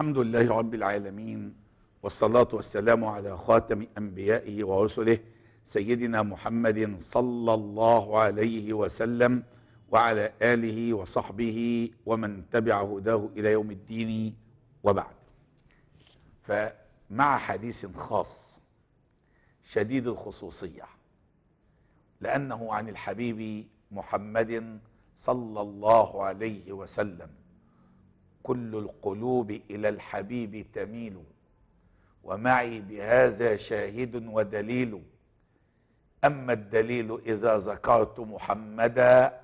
الحمد لله رب العالمين والصلاة والسلام على خاتم أنبيائه ورسله سيدنا محمد صلى الله عليه وسلم وعلى آله وصحبه ومن تبع هداه إلى يوم الدين وبعد فمع حديث خاص شديد الخصوصية لأنه عن الحبيب محمد صلى الله عليه وسلم كل القلوب إلى الحبيب تميل ومعي بهذا شاهد ودليل أما الدليل إذا ذكرت محمدا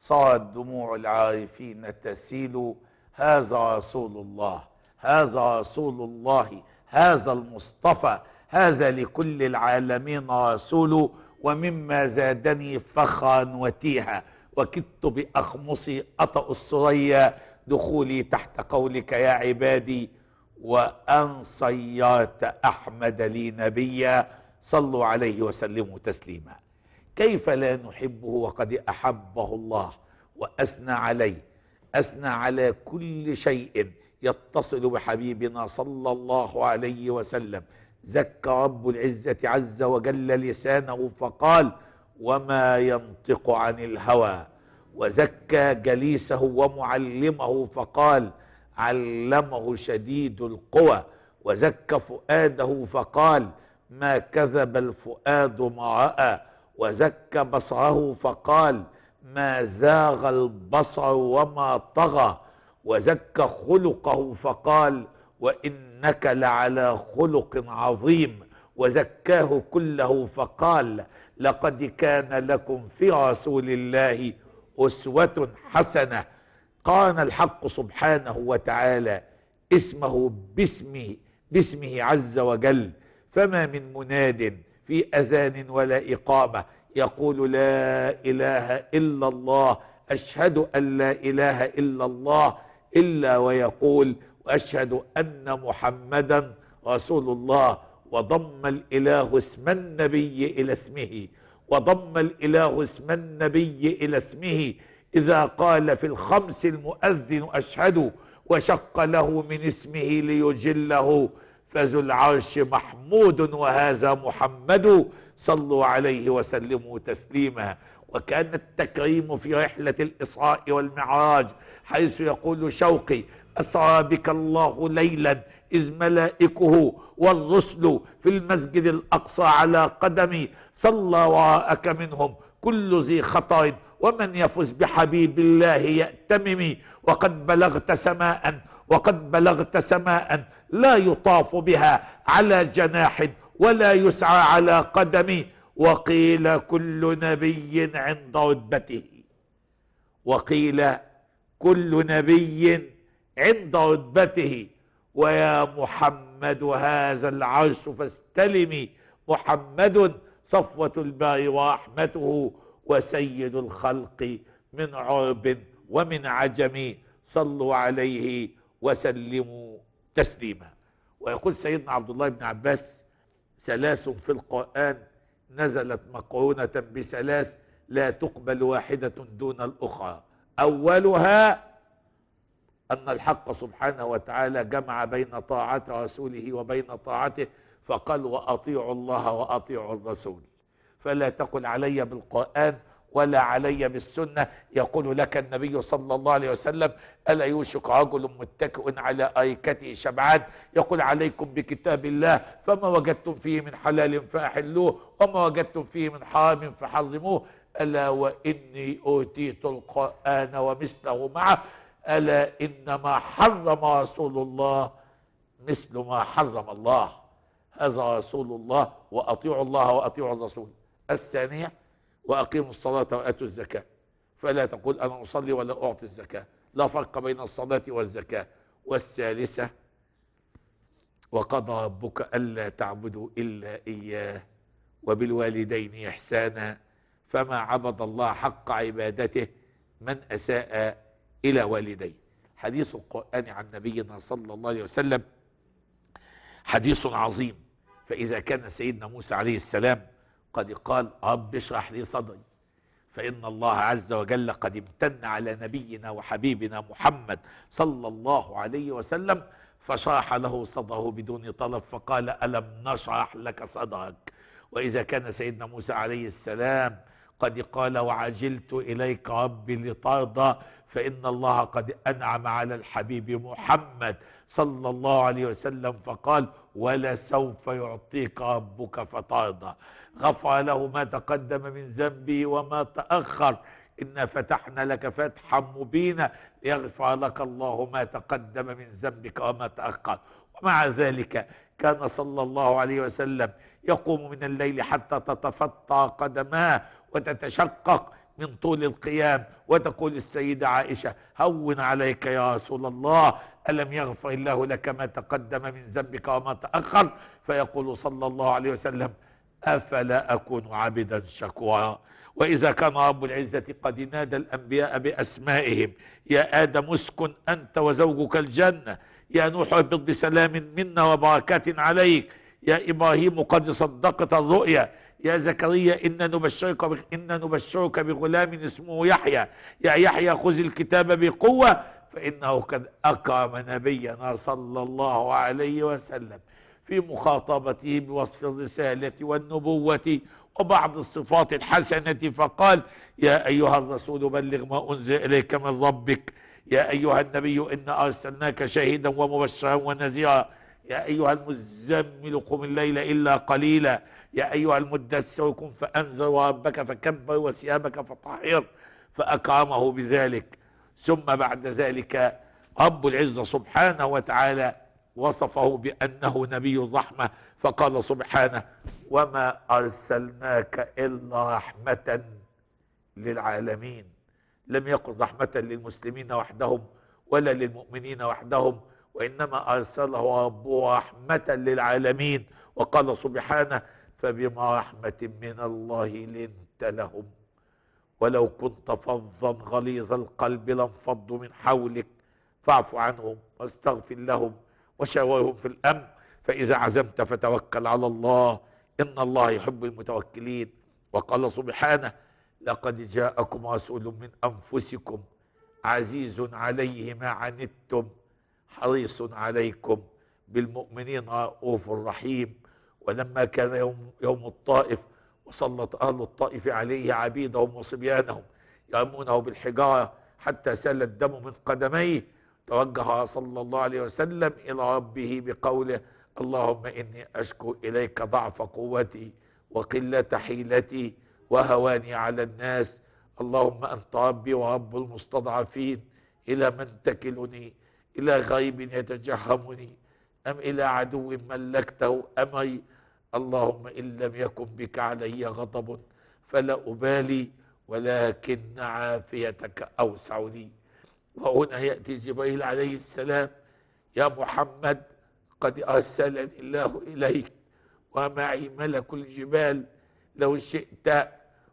صارت دموع العارفين تسيل هذا رسول الله هذا رسول الله هذا المصطفى هذا لكل العالمين رسول ومما زادني فخرا وتيها وكدت بأخمصي أطأ الثريا دخولي تحت قولك يا عبادي وأن صيات أحمد لي نبيا صلوا عليه وسلموا تسليما كيف لا نحبه وقد أحبه الله وأثنى عليه أثنى على كل شيء يتصل بحبيبنا صلى الله عليه وسلم زكى رب العزة عز وجل لسانه فقال وما ينطق عن الهوى وزكى جليسه ومعلمه فقال علمه شديد القوى وزكى فؤاده فقال ما كذب الفؤاد ما راى وزكى بصره فقال ما زاغ البصر وما طغى وزكى خلقه فقال وانك لعلى خلق عظيم وزكاه كله فقال لقد كان لكم في رسول الله أسوة حسنة قان الحق سبحانه وتعالى اسمه باسمه باسمه عز وجل فما من مناد في أذان ولا إقامة يقول لا إله إلا الله أشهد أن لا إله إلا الله إلا ويقول وأشهد أن محمدا رسول الله وضم الإله اسم النبي إلى اسمه وضم الإله اسم النبي إلى اسمه إذا قال في الخمس المؤذن أشهد وشق له من اسمه ليجله فذو العرش محمود وهذا محمد صلوا عليه وسلموا تسليما وكان التكريم في رحلة الإسراء والمعراج حيث يقول شوقي أسرى بك الله ليلا إذ ملائكه والرسل في المسجد الأقصى على قدمي صلى وراءك منهم كل ذي خطر ومن يفز بحبيب الله يأتمم وقد بلغت سماء وقد بلغت سماء لا يطاف بها على جناح ولا يسعى على قدم وقيل كل نبي عند رتبته وقيل كل نبي عند رتبته ويا محمد هذا العرش فاستلمي محمد صفوة الباء ورحمته وسيد الخلق من عرب ومن عجم صلوا عليه وسلموا تسليما ويقول سيدنا عبد الله بن عباس ثلاث في القرآن نزلت مقعونة بثلاث لا تقبل واحدة دون الأخرى أولها أن الحق سبحانه وتعالى جمع بين طاعة رسوله وبين طاعته فقال وأطيعوا الله وأطيعوا الرسول فلا تقل علي بالقرآن ولا علي بالسنة يقول لك النبي صلى الله عليه وسلم ألا يوشك رجل متكئ على أيكته شبعان يقول عليكم بكتاب الله فما وجدتم فيه من حلال فأحلوه وما وجدتم فيه من حرام فحرموه ألا وإني أوتيت القرآن ومثله معه ألا إنما حرم رسول الله مثل ما حرم الله هذا رسول الله وأطيعوا الله وأطيعوا الرسول الثانية وأقيموا الصلاة وآتوا الزكاة فلا تقول أنا أصلي ولا أعطي الزكاة لا فرق بين الصلاة والزكاة والثالثة وقضى ربك ألا تعبدوا إلا إياه وبالوالدين إحسانا فما عبد الله حق عبادته من أساء إلى والديه حديث القرآن عن نبينا صلى الله عليه وسلم حديث عظيم فإذا كان سيدنا موسى عليه السلام قد قال رب اشرح لي صدري فإن الله عز وجل قد امتن على نبينا وحبيبنا محمد صلى الله عليه وسلم فشرح له صدره بدون طلب فقال ألم نشرح لك صدرك وإذا كان سيدنا موسى عليه السلام قد قال وعجلت إليك ربي لترضى فإن الله قد أنعم على الحبيب محمد صلى الله عليه وسلم فقال ولا سوف يعطيك ربك فترضى غفر له ما تقدم من ذنبه وما تأخر إنا فتحنا لك فتحا مبينا ليغفر لك الله ما تقدم من ذنبك وما تأخر ومع ذلك كان صلى الله عليه وسلم يقوم من الليل حتى تتفطى قدماه وتتشقق من طول القيام وتقول السيدة عائشة هون عليك يا رسول الله ألم يغفر الله لك ما تقدم من ذنبك وما تأخر فيقول صلى الله عليه وسلم أفلا أكون عبدا شكورا وإذا كان رب العزة قد نادى الأنبياء بأسمائهم يا آدم اسكن أنت وزوجك الجنة يا نوح اهبط بسلام منا وبركات عليك يا إبراهيم قد صدقت الرؤيا يا زكريا إنا نبشرك إنا نبشرك بغلام اسمه يحيى يا يحيى خذ الكتاب بقوة فإنه قد أكرم نبينا صلى الله عليه وسلم في مخاطبته بوصف الرسالة والنبوة وبعض الصفات الحسنة فقال يا أيها الرسول بلغ ما أنزل إليك من ربك يا أيها النبي إنا أرسلناك شهيدا ومبشرا ونذيرا يا أيها المزمل قم الليل إلا قليلا يا أيها المدثر قم فأنذر ربك فكبر وثيابك فطهر فأكرمه بذلك ثم بعد ذلك رب العزة سبحانه وتعالى وصفه بأنه نبي الرحمة فقال سبحانه وما أرسلناك إلا رحمة للعالمين لم يقل رحمة للمسلمين وحدهم ولا للمؤمنين وحدهم وإنما أرسله ربه رحمة للعالمين وقال سبحانه فبما رحمة من الله لنت لهم ولو كنت فظا غليظ القلب لانفضوا من حولك فاعف عنهم واستغفر لهم وشاورهم في الأمر فإذا عزمت فتوكل على الله إن الله يحب المتوكلين وقال سبحانه لقد جاءكم رسول من أنفسكم عزيز عليه ما عنتم حريص عليكم بالمؤمنين رؤوف رحيم ولما كان يوم, يوم الطائف وسلط أهل الطائف عليه عبيدهم وصبيانهم يأمونه بالحجارة حتى سال الدم من قدميه توجه صلى الله عليه وسلم إلى ربه بقوله اللهم إني أشكو إليك ضعف قوتي وقلة حيلتي وهواني على الناس اللهم أنت ربي ورب المستضعفين إلى من تكلني إلى غيب يتجهمني أم إلى عدو ملكته أمي اللهم إن لم يكن بك علي غضب فلا أبالي ولكن عافيتك أوسع لي وهنا يأتي جبريل عليه السلام يا محمد قد أرسلني الله إليك ومعي ملك الجبال لو شئت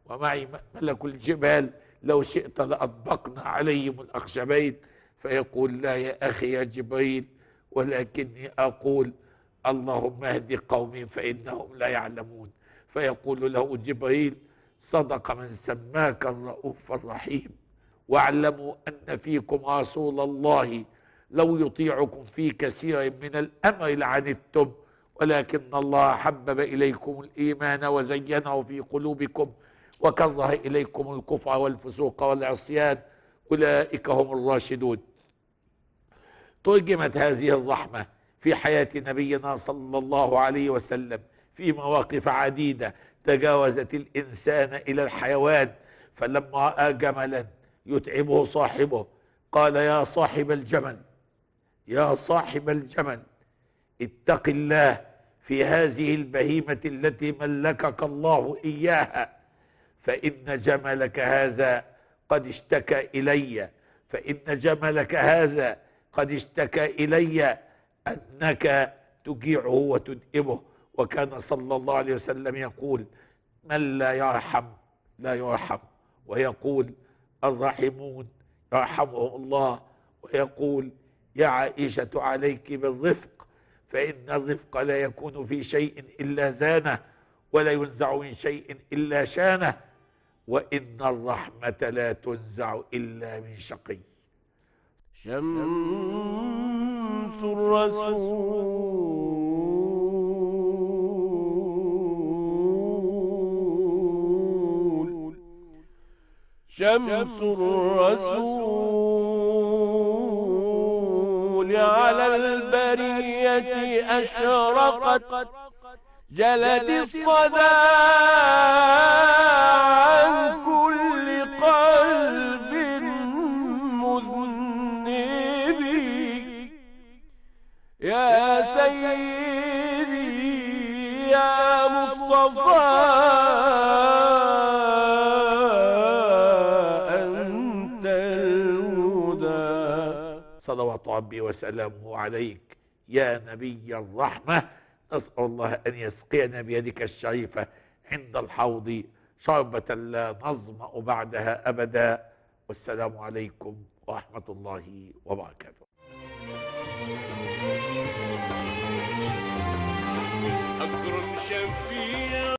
ومعي ملك الجبال لو شئت لأطبقنا عليهم الأخشبين فيقول لا يا أخي يا جبريل ولكني أقول اللهم اهد قومي فإنهم لا يعلمون فيقول له جبريل صدق من سماك الرؤوف الرحيم واعلموا أن فيكم رسول الله لو يطيعكم في كثير من الأمر لعنتم ولكن الله حبب إليكم الإيمان وزينه في قلوبكم وكره إليكم الكفر والفسوق والعصيان أولئك هم الراشدون ترجمت هذه الرحمة في حياة نبينا صلى الله عليه وسلم في مواقف عديدة تجاوزت الإنسان إلى الحيوان فلما رأى جملا يتعبه صاحبه قال يا صاحب الجمل يا صاحب الجمل اتق الله في هذه البهيمة التي ملكك الله إياها فإن جملك هذا قد اشتكى إلي فإن جملك هذا قد اشتكى إلي أنك تجيعه وتدئبه وكان صلى الله عليه وسلم يقول من لا يرحم لا يرحم ويقول الرحمون يرحمهم الله ويقول يا عائشة عليك بالرفق فإن الرفق لا يكون في شيء إلا زانه ولا ينزع من شيء إلا شانه وإن الرحمة لا تنزع إلا من شقي شمس الرسول شمس الرسول على البرية أشرقت جلد الصدى ربي وسلامه عليك يا نبي الرحمة نسأل الله أن يسقينا بيدك الشريفة عند الحوض شربة لا نظمأ بعدها أبدا والسلام عليكم ورحمة الله وبركاته أكرم شفيع